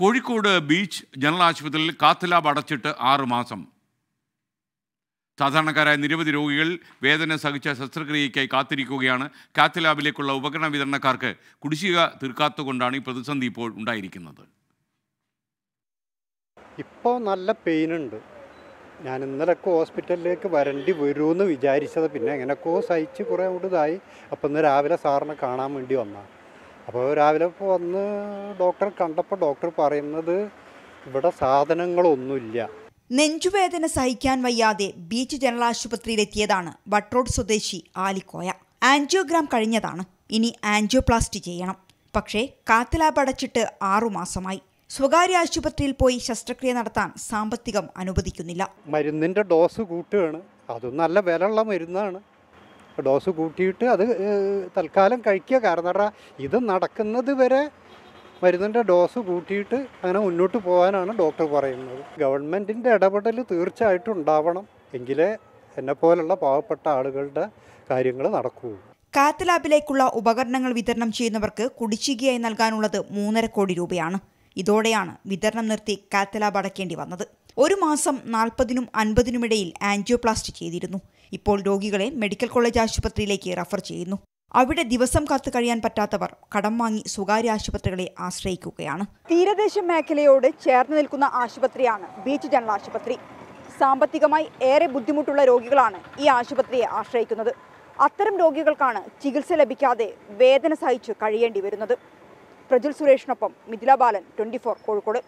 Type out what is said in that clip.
Kozhikode beach general ആശുപത്രിയിൽ cath lab അടച്ചിട്ട് ആറുമാസം സാധാരണക്കാരായ നിരവധി രോഗികൾ വേദന സഹിച്ച ശസ്ത്രക്രിയയ്ക്കായി കാത്തിരിക്കുകയാണ് കാത്ത് ലാബിലേക്കുള്ള ഉപകരണ വിതരണക്കാർക്ക് കുടിശ്ശിക തീർക്കാത്തുകൊണ്ടാണ് ഈ പ്രതിസന്ധി ഇപ്പോൾ ഉണ്ടായിരിക്കുന്നത് ഇപ്പോൾ നല്ല പെയിനുണ്ട് ഞാൻ ഇന്നലൊക്കെ ഹോസ്പിറ്റലിലേക്ക് വരേണ്ടി വരുമെന്ന് വിചാരിച്ചത് പിന്നെ എങ്ങനെയൊക്കെ സഹിച്ച് കുറേ കൂടുതലായി അപ്പം ഇന്ന് രാവിലെ സാറിനെ കാണാൻ വേണ്ടി വന്നാണ് അപ്പോൾ രാവിലെ വന്ന് ഡോക്ടർ കണ്ടപ്പോൾ ഡോക്ടർ പറയുന്നത് ഇവിടെ സാധനങ്ങളൊന്നുമില്ല നെഞ്ചുവേദന സഹിക്കാൻ വയ്യാതെ ബീച്ച് ജനറൽ ആശുപത്രിയിലെത്തിയതാണ് വട്രോഡ് സ്വദേശി ആലിക്കോയ ആൻജിയോഗ്രാം കഴിഞ്ഞതാണ് ഇനി ആൻജിയോപ്ലാസ്റ്റി ചെയ്യണം പക്ഷേ കാത്തലാബ് അടച്ചിട്ട് ആറുമാസമായി സ്വകാര്യ ആശുപത്രിയിൽ പോയി ശസ്ത്രക്രിയ നടത്താൻ സാമ്പത്തികം അനുവദിക്കുന്നില്ല മരുന്നിന്റെ ഡോസ് കൂട്ടുകയാണ് അതും നല്ല വിലയുള്ള മരുന്നാണ് ഡോസ് കൂട്ടിയിട്ട് അത് തൽക്കാലം കഴിക്കുക കാരണം എന്താ ഇത് നടക്കുന്നത് വരെ മരുന്നിൻ്റെ ഡോസ് കൂട്ടിയിട്ട് അങ്ങനെ മുന്നോട്ട് പോകാനാണ് ഡോക്ടർ പറയുന്നത് ഗവൺമെൻറ്റിൻ്റെ ഇടപെടൽ തീർച്ചയായിട്ടും ഉണ്ടാവണം എങ്കിലേ എന്നെപ്പോലുള്ള പാവപ്പെട്ട ആളുകളുടെ കാര്യങ്ങൾ നടക്കൂ കാത്ത് ലാബിലേക്കുള്ള ഉപകരണങ്ങൾ വിതരണം ചെയ്യുന്നവർക്ക് കുടിശ്ശികയായി നൽകാനുള്ളത് മൂന്നര കോടി രൂപയാണ് ഇതോടെയാണ് വിതരണം നിർത്തി കാത്ത് ലാബ് അടയ്ക്കേണ്ടി വന്നത് ഒരു മാസം നാൽപ്പതിനും അൻപതിനുമിടയിൽ ആൻജിയോപ്ലാസ്റ്റി ചെയ്തിരുന്നു ഇപ്പോൾ രോഗികളെ മെഡിക്കൽ കോളേജ് ആശുപത്രിയിലേക്ക് റഫർ ചെയ്യുന്നു അവിടെ ദിവസം കാത്തു കഴിയാൻ പറ്റാത്തവർ കടം വാങ്ങി സ്വകാര്യ ആശുപത്രികളെ ആശ്രയിക്കുകയാണ് തീരദേശ മേഖലയോട് ചേർന്ന് നിൽക്കുന്ന ആശുപത്രിയാണ് ബീച്ച് ജനറൽ ആശുപത്രി സാമ്പത്തികമായി ഏറെ ബുദ്ധിമുട്ടുള്ള രോഗികളാണ് ഈ ആശുപത്രിയെ ആശ്രയിക്കുന്നത് അത്തരം രോഗികൾക്കാണ് ചികിത്സ ലഭിക്കാതെ വേദന സഹിച്ച് കഴിയേണ്ടി വരുന്നത് പ്രജുൽ സുരേഷിനൊപ്പം മിഥില ബാലൻ ട്വൻറ്റി കോഴിക്കോട്